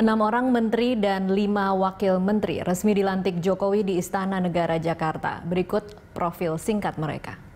Enam orang menteri dan lima wakil menteri resmi dilantik Jokowi di Istana Negara Jakarta. Berikut profil singkat mereka.